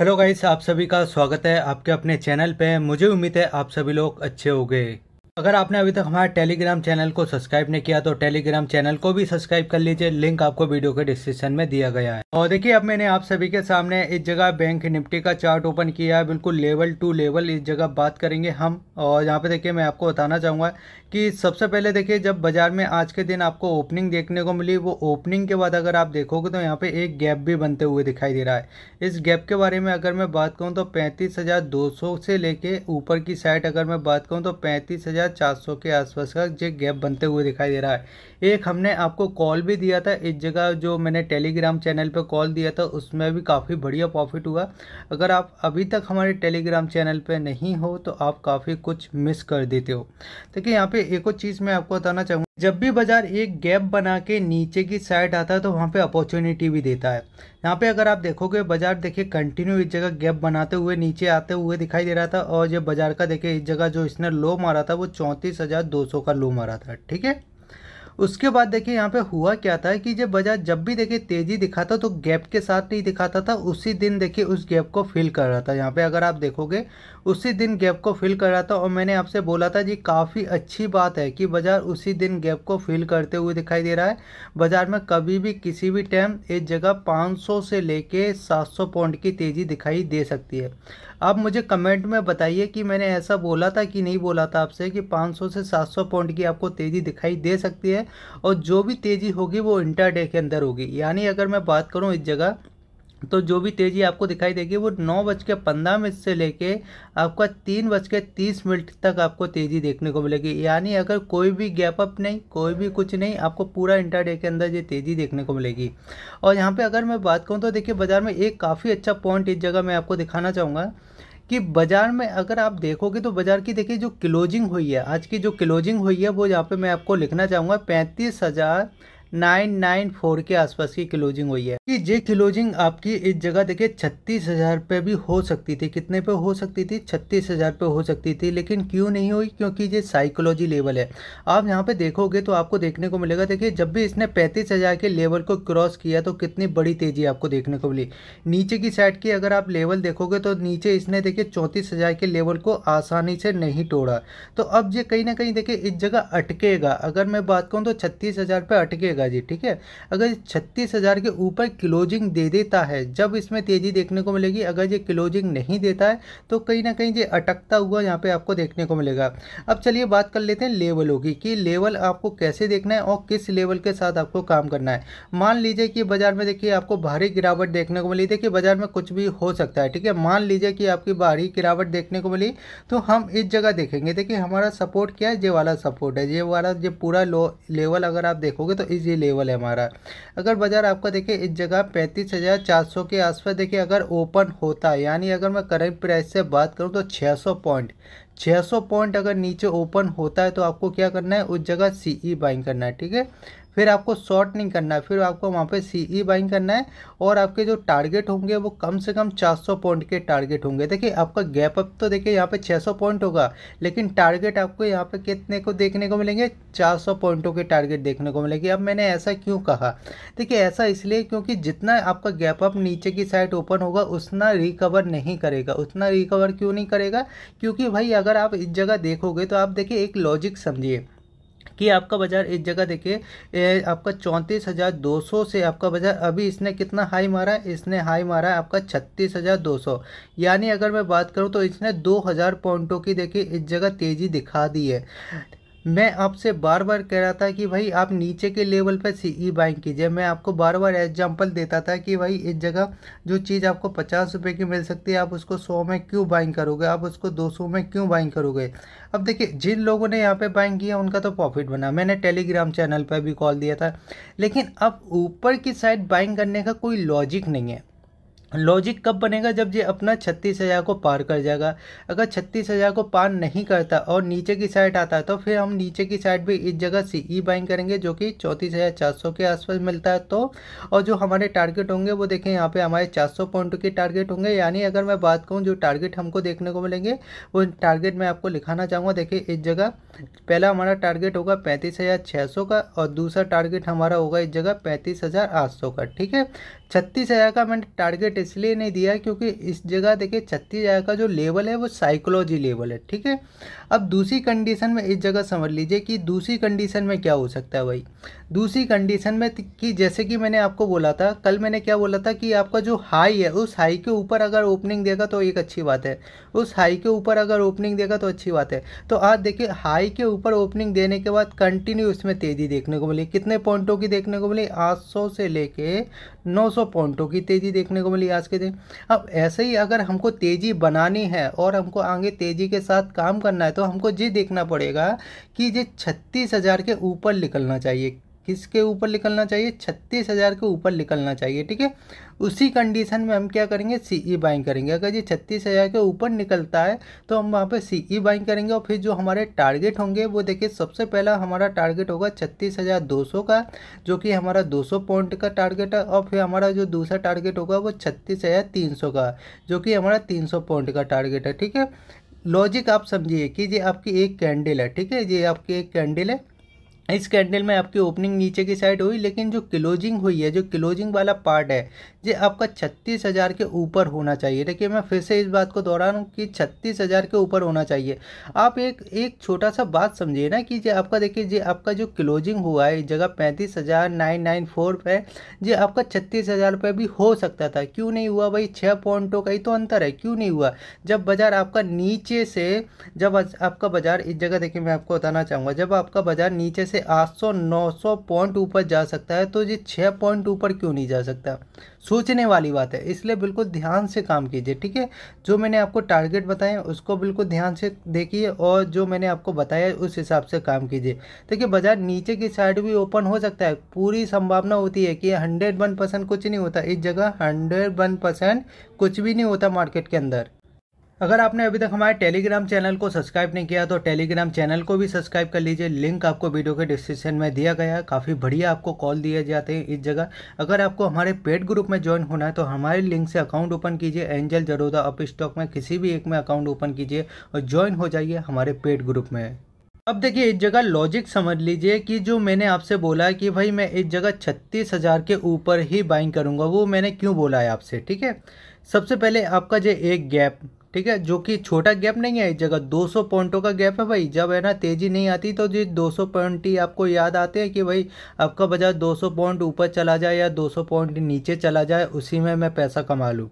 hello guys आप सभी का स्वागत है आपके अपने चैनल पे मुझे उम्मीद है आप सभी लोग अच्छे हो गए अगर आपने अभी तक हमारे टेलीग्राम चैनल को सब्सक्राइब नहीं किया तो टेलीग्राम चैनल को भी सब्सक्राइब कर लीजिए लिंक आपको वीडियो के डिस्क्रिप्शन में दिया गया है और देखिए अब मैंने आप सभी के सामने इस जगह बैंक निफ्टी का चार्ट ओपन किया है बिल्कुल लेवल टू लेवल इस जगह बात करेंगे हम और यहाँ पे देखिए मैं आपको बताना चाहूँगा कि सबसे पहले देखिए जब बाजार में आज के दिन आपको ओपनिंग देखने को मिली वो ओपनिंग के बाद अगर आप देखोगे तो यहाँ पे एक गैप भी बनते हुए दिखाई दे रहा है इस गैप के बारे में अगर मैं बात करूँ तो पैंतीस से लेके ऊपर की साइड अगर मैं बात करूँ तो पैंतीस 3400 के आसपास का जो गैप बनते हुए दिखाई दे रहा है एक हमने आपको कॉल भी दिया था इस जगह जो मैंने टेलीग्राम चैनल पर कॉल दिया था उसमें भी काफ़ी बढ़िया प्रॉफिट हुआ अगर आप अभी तक हमारे टेलीग्राम चैनल पर नहीं हो तो आप काफ़ी कुछ मिस कर देते हो देखिए यहाँ पर एक और चीज़ मैं आपको बताना चाहूँगा जब भी बाज़ार एक गैप बना के नीचे की साइड आता है तो वहाँ पे अपॉर्चुनिटी भी देता है यहाँ पे अगर आप देखोगे बाज़ार देखिए कंटिन्यू इस जगह गैप बनाते हुए नीचे आते हुए दिखाई दे रहा था और ये बाज़ार का देखिए इस जगह जो इसने लो मारा था वो चौंतीस हज़ार दो सौ का लो मारा था ठीक है उसके बाद देखिए यहाँ पे हुआ क्या था कि जब बाजार जब भी देखिए तेज़ी दिखाता तो गैप के साथ नहीं दिखाता था उसी दिन देखिए उस गैप को फिल कर रहा था यहाँ पे अगर आप देखोगे उसी दिन गैप को फिल कर रहा था और मैंने आपसे बोला था जी काफ़ी अच्छी बात है कि बाज़ार उसी दिन गैप को फिल करते हुए दिखाई दे रहा है बाज़ार में कभी भी किसी भी टाइम एक जगह पाँच से लेके 700 पॉइंट की तेज़ी दिखाई दे सकती है आप मुझे कमेंट में बताइए कि मैंने ऐसा बोला था कि नहीं बोला था आपसे कि 500 से 700 पॉइंट की आपको तेज़ी दिखाई दे सकती है और जो भी तेज़ी होगी वो इंटरडे के अंदर होगी यानी अगर मैं बात करूँ इस जगह तो जो भी तेज़ी आपको दिखाई देगी वो नौ बज के पंद्रह मिनट से लेके आपका तीन बज के तीस मिनट तक आपको तेज़ी देखने को मिलेगी यानी अगर कोई भी गैप अप नहीं कोई भी कुछ नहीं आपको पूरा इंटरडे के अंदर ये तेज़ी देखने को मिलेगी और यहाँ पे अगर मैं बात करूँ तो देखिए बाज़ार में एक काफ़ी अच्छा पॉइंट इस जगह मैं आपको दिखाना चाहूँगा कि बाज़ार में अगर आप देखोगे तो बाज़ार की देखिए जो क्लोजिंग हुई है आज की जो क्लोजिंग हुई है वो यहाँ पे मैं आपको लिखना चाहूँगा पैंतीस हज़ार नाइन नाइन फोर के आसपास की क्लोजिंग हुई है कि ये क्लोजिंग आपकी इस जगह देखिए छत्तीस हजार पे भी हो सकती थी कितने पे हो सकती थी छत्तीस हजार पे हो सकती थी लेकिन क्यों नहीं हुई क्योंकि ये साइकोलॉजी लेवल है आप यहाँ पे देखोगे तो आपको देखने को मिलेगा देखिए जब भी इसने पैंतीस हजार के लेवल को क्रॉस किया तो कितनी बड़ी तेजी आपको देखने को मिली नीचे की साइड की अगर आप लेवल देखोगे तो नीचे इसने देखिए चौंतीस हजार के लेवल को आसानी से नहीं तोड़ा तो अब ये कहीं ना कहीं देखिए इस जगह अटकेगा अगर मैं बात करूँ तो छत्तीस हजार पे अटकेगा जाएगा जी ठीक है अगर छत्तीस हज़ार के ऊपर क्लोजिंग दे देता है जब इसमें तेज़ी देखने को मिलेगी अगर ये क्लोजिंग नहीं देता है तो कहीं ना कहीं ये अटकता हुआ यहाँ पर आपको देखने को मिलेगा अब चलिए बात कर लेते हैं लेवलों की कि लेवल आपको कैसे देखना है और किस लेवल के साथ आपको काम करना है मान लीजिए कि बाज़ार में देखिए आपको भारी गिरावट देखने को मिली देखिए बाज़ार में कुछ भी हो सकता है ठीक है मान लीजिए कि आपकी भारी गिरावट देखने को मिली तो हम इस जगह देखेंगे देखिए हमारा सपोर्ट क्या है ये वाला सपोर्ट है ये वाला जो पूरा लो लेवल अगर आप देखोगे तो इस ये लेवल है हमारा अगर बाज़ार आपका देखिए इस जगह पैंतीस हज़ार चार सौ के आसपास देखिए अगर ओपन होता है यानी अगर मैं करंट प्राइस से बात करूँ तो छः सौ पॉइंट छः सौ पॉइंट अगर नीचे ओपन होता है तो आपको क्या करना है उस जगह सी ई बाइंग करना है ठीक है फिर आपको शॉर्ट नहीं करना है फिर आपको वहाँ पे सी ई बाइंग करना है और आपके जो टारगेट होंगे वो कम से कम 400 पॉइंट के टारगेट होंगे देखिए आपका गैप अप तो देखिए यहाँ पे 600 पॉइंट होगा लेकिन टारगेट आपको यहाँ पे कितने को देखने को मिलेंगे 400 पॉइंटों के टारगेट देखने को मिलेंगे अब मैंने ऐसा क्यों कहा देखिए ऐसा इसलिए क्योंकि जितना आपका गैप अप नीचे की साइड ओपन होगा उतना रिकवर नहीं करेगा उतना रिकवर क्यों नहीं करेगा क्योंकि भाई अगर आप इस जगह देखोगे तो आप देखिए एक लॉजिक समझिए कि आपका बाज़ार इस जगह देखिए आपका चौंतीस हज़ार दो सौ से आपका बाज़ार अभी इसने कितना हाई मारा है इसने हाई मारा है आपका छत्तीस हज़ार दो सौ यानी अगर मैं बात करूँ तो इसने दो हज़ार पॉइंटों की देखिए इस जगह तेज़ी दिखा दी है मैं आपसे बार बार कह रहा था कि भाई आप नीचे के लेवल पर सी ई बाइंग कीजिए मैं आपको बार बार एग्जांपल देता था कि भाई इस जगह जो चीज़ आपको पचास रुपये की मिल सकती है आप उसको सौ में क्यों बाइंग करोगे आप उसको दो सौ में क्यों बाइंग करोगे अब देखिए जिन लोगों ने यहाँ पे बाइंग किया उनका तो प्रॉफिट बना मैंने टेलीग्राम चैनल पर भी कॉल दिया था लेकिन अब ऊपर की साइड बाइंग करने का कोई लॉजिक नहीं है लॉजिक कब बनेगा जब ये अपना छत्तीस हज़ार को पार कर जाएगा अगर छत्तीस हज़ार को पार नहीं करता और नीचे की साइड आता है तो फिर हम नीचे की साइड भी इस जगह सी ई बाइंग करेंगे जो कि चौंतीस हज़ार चार सौ के आसपास मिलता है तो और जो हमारे टारगेट होंगे वो देखें यहाँ पे हमारे चार सौ पॉइंट के टारगेट होंगे यानी अगर मैं बात कहूँ जो टारगेट हमको देखने को मिलेंगे वो टारगेट मैं आपको लिखाना चाहूँगा देखिए इस जगह पहला हमारा टारगेट होगा पैंतीस हज़ार छः सौ का और दूसरा टारगेट हमारा होगा इस जगह पैंतीस हज़ार आठ सौ का ठीक है छत्तीस हज़ार का मैंने टारगेट इसलिए नहीं दिया क्योंकि इस जगह देखिए छत्तीस हज़ार का जो लेवल है वो साइकोलॉजी लेवल है ठीक है अब दूसरी कंडीशन में इस जगह समझ लीजिए कि दूसरी कंडीशन में क्या हो सकता है भाई दूसरी कंडीशन में कि जैसे कि मैंने आपको बोला था कल मैंने क्या बोला था कि आपका जो हाई है उस हाई के ऊपर अगर ओपनिंग देगा तो एक अच्छी बात है उस हाई के ऊपर अगर ओपनिंग देगा तो अच्छी बात है तो आज देखिए हाई के ऊपर ओपनिंग देने के बाद कंटिन्यू इसमें तेज़ी देखने को मिली कितने पॉइंटों की देखने को मिली आठ से लेके 900 पॉइंटों की तेज़ी देखने को मिली आज के दिन अब ऐसे ही अगर हमको तेज़ी बनानी है और हमको आगे तेज़ी के साथ काम करना है तो हमको ये देखना पड़ेगा कि ये छत्तीस हज़ार के ऊपर निकलना चाहिए किसके ऊपर निकलना चाहिए छत्तीस हज़ार के ऊपर निकलना चाहिए ठीक है उसी कंडीशन में हम क्या करेंगे सी ई बाइंग करेंगे अगर ये छत्तीस हज़ार के ऊपर निकलता है तो हम वहाँ पे सी ई बाइंग करेंगे और फिर जो हमारे टारगेट होंगे वो देखिए सबसे पहला हमारा टारगेट होगा छत्तीस हज़ार दो सौ का जो कि हमारा दो सौ पॉइंट का टारगेट है और फिर हमारा जो दूसरा टारगेट होगा वो छत्तीस हज़ार तीन सौ का जो कि हमारा तीन सौ पॉइंट का टारगेट है ठीक है लॉजिक आप समझिए कि ये आपकी एक कैंडल है ठीक है ये आपकी एक कैंडल है इस कैंडल में आपकी ओपनिंग नीचे की साइड हुई लेकिन जो क्लोजिंग हुई है जो क्लोजिंग वाला पार्ट है ये आपका छत्तीस हज़ार के ऊपर होना चाहिए देखिए मैं फिर से इस बात को दोहरा हूँ कि छत्तीस हज़ार के ऊपर होना चाहिए आप एक एक छोटा सा बात समझिए ना कि ये आपका देखिए ये आपका जो क्लोजिंग हुआ है जगह पैंतीस हज़ार नाइन नाइन फोर पे ये आपका छत्तीस हज़ार रुपये भी हो सकता था क्यों नहीं हुआ भाई छः पॉइंटों का ही तो अंतर है क्यों नहीं हुआ जब बाज़ार आपका नीचे से जब आपका बाज़ार इस जगह देखिए मैं आपको बताना चाहूँगा जब आपका बाज़ार नीचे से आठ सौ नौ सौ पॉइंट ऊपर जा सकता है तो ये छः पॉइंट ऊपर क्यों नहीं जा सकता सोचने वाली बात है इसलिए बिल्कुल ध्यान से काम कीजिए ठीक है जो मैंने आपको टारगेट बताए उसको बिल्कुल ध्यान से देखिए और जो मैंने आपको बताया उस हिसाब से काम कीजिए देखिए बाजार नीचे की साइड भी ओपन हो सकता है पूरी संभावना होती है कि हंड्रेड वन परसेंट कुछ नहीं होता इस जगह हंड्रेड वन परसेंट कुछ भी नहीं होता मार्केट के अंदर अगर आपने अभी तक हमारे टेलीग्राम चैनल को सब्सक्राइब नहीं किया तो टेलीग्राम चैनल को भी सब्सक्राइब कर लीजिए लिंक आपको वीडियो के डिस्क्रिप्शन में दिया गया है काफ़ी बढ़िया आपको कॉल दिए जाते हैं इस जगह अगर आपको हमारे पेड ग्रुप में ज्वाइन होना है तो हमारे लिंक से अकाउंट ओपन कीजिए एंजल जरोदा अप स्टॉक में किसी भी एक में अकाउंट ओपन कीजिए और ज्वाइन हो जाइए हमारे पेड ग्रुप में अब देखिए इस जगह लॉजिक समझ लीजिए कि जो मैंने आपसे बोला है कि भाई मैं इस जगह छत्तीस हज़ार के ऊपर ही बाइंग करूँगा वो मैंने क्यों बोला है आपसे ठीक है सबसे पहले आपका जो एक गैप ठीक है जो कि छोटा गैप नहीं है इस जगह 200 पॉइंटों का गैप है भाई जब है ना तेज़ी नहीं आती तो जी 200 पॉइंट ही आपको याद आते हैं कि भाई आपका बाजार 200 पॉइंट ऊपर चला जाए या 200 पॉइंट नीचे चला जाए उसी में मैं पैसा कमा लूँ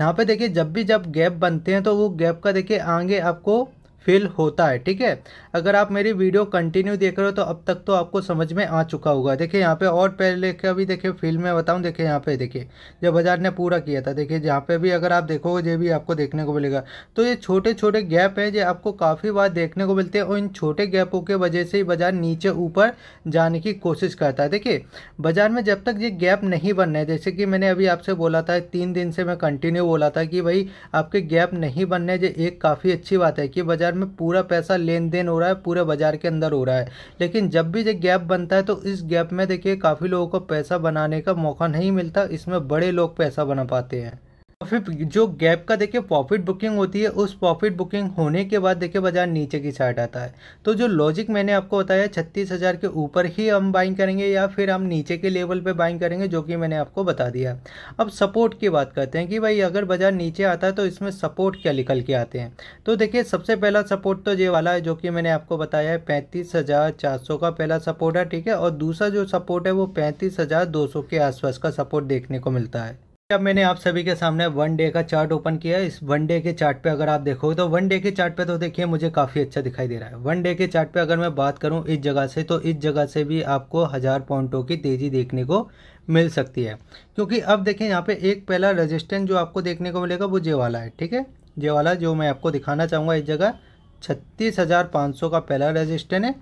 यहाँ पे देखिए जब भी जब गैप बनते हैं तो वो गैप का देखिए आगे आपको फील होता है ठीक है अगर आप मेरी वीडियो कंटिन्यू देख रहे हो तो अब तक तो आपको समझ में आ चुका होगा देखिए यहाँ पे और पहले का भी देखिए फील में बताऊँ देखिए यहाँ पे देखिए जब बाजार ने पूरा किया था देखिए जहाँ पे भी अगर आप देखोगे ये भी आपको देखने को मिलेगा तो ये छोटे छोटे गैप हैं जो आपको काफ़ी बार देखने को मिलते हैं और इन छोटे गैपों के वजह से ही बाजार नीचे ऊपर जाने की कोशिश करता है देखिए बाजार में जब तक ये गैप नहीं बन रहे जैसे कि मैंने अभी आपसे बोला था तीन दिन से मैं कंटिन्यू बोला था कि भाई आपके गैप नहीं बनने जो एक काफ़ी अच्छी बात है कि बाजार बाज़ार में पूरा पैसा लेन देन हो रहा है पूरे बाज़ार के अंदर हो रहा है लेकिन जब भी ये गैप बनता है तो इस गैप में देखिए काफ़ी लोगों को पैसा बनाने का मौका नहीं मिलता इसमें बड़े लोग पैसा बना पाते हैं फिर जो गैप का देखिए प्रॉफिट बुकिंग होती है उस प्रॉफिट बुकिंग होने के बाद देखिए बाजार नीचे की साइड आता है तो जो लॉजिक मैंने आपको बताया छत्तीस हज़ार के ऊपर ही हम बाइंग करेंगे या फिर हम नीचे के लेवल पे बाइंग करेंगे जो कि मैंने आपको बता दिया अब सपोर्ट की बात करते हैं कि भाई अगर बाजार नीचे आता है तो इसमें सपोर्ट क्या निकल के आते हैं तो देखिए सबसे पहला सपोर्ट तो ये वाला है जो कि मैंने आपको बताया है पैंतीस का पहला सपोर्ट है ठीक है और दूसरा जो सपोर्ट है वो पैंतीस के आसपास का सपोर्ट देखने को मिलता है अब मैंने आप सभी के सामने वन डे का चार्ट ओपन किया है इस वन डे के चार्ट पे अगर आप देखो तो वन डे के चार्ट पे तो देखिए मुझे काफ़ी अच्छा दिखाई दे रहा है वन डे के चार्ट पे अगर मैं बात करूं इस जगह से तो इस जगह से भी आपको हज़ार पॉइंटों की तेज़ी देखने को मिल सकती है क्योंकि अब देखें यहाँ पे एक पहला रजिस्टेंस जो आपको देखने को मिलेगा वो जे वाला है ठीक है जे वाला जो मैं आपको दिखाना चाहूँगा इस जगह छत्तीस हज़ार पाँच सौ का पहला रजिस्टेंट है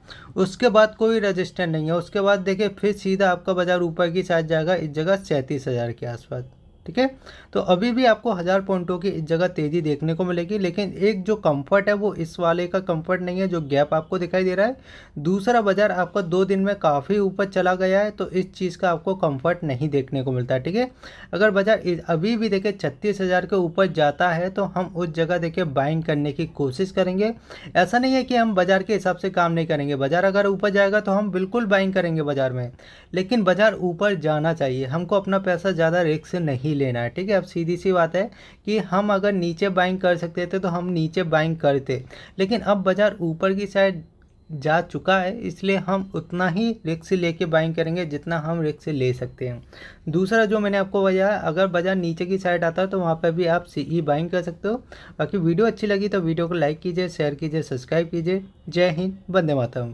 उसके बाद कोई रजिस्टेंट नहीं है उसके बाद देखिए फिर सीधा आपका बाज़ार ऊपर की साइड जाएगा इस जगह सैंतीस हज़ार के आसपास ठीक है तो अभी भी आपको हज़ार पॉइंटों की इस जगह तेज़ी देखने को मिलेगी लेकिन एक जो कंफर्ट है वो इस वाले का कंफर्ट नहीं है जो गैप आपको दिखाई दे रहा है दूसरा बाज़ार आपका दो दिन में काफ़ी ऊपर चला गया है तो इस चीज़ का आपको कंफर्ट नहीं देखने को मिलता ठीक है अगर बाज़ार अभी भी देखे छत्तीस हज़ार के ऊपर जाता है तो हम उस जगह देखे बाइंग करने की कोशिश करेंगे ऐसा नहीं है कि हम बाज़ार के हिसाब से काम नहीं करेंगे बाज़ार अगर ऊपर जाएगा तो हम बिल्कुल बाइंग करेंगे बाज़ार में लेकिन बाज़ार ऊपर जाना चाहिए हमको अपना पैसा ज़्यादा रिस्क नहीं ही लेना है ठीक है अब सीधी सी बात है कि हम अगर नीचे बाइंग कर सकते थे तो हम नीचे बाइंग करते लेकिन अब बाज़ार ऊपर की साइड जा चुका है इसलिए हम उतना ही रिक्स लेके बाइंग करेंगे जितना हम रिक्स ले सकते हैं दूसरा जो मैंने आपको बताया अगर बाज़ार नीचे की साइड आता है तो वहाँ पर भी आप सी e बाइंग कर सकते हो बाकी वीडियो अच्छी लगी तो वीडियो को लाइक कीजिए शेयर कीजिए सब्सक्राइब कीजिए जय हिंद बंदे माता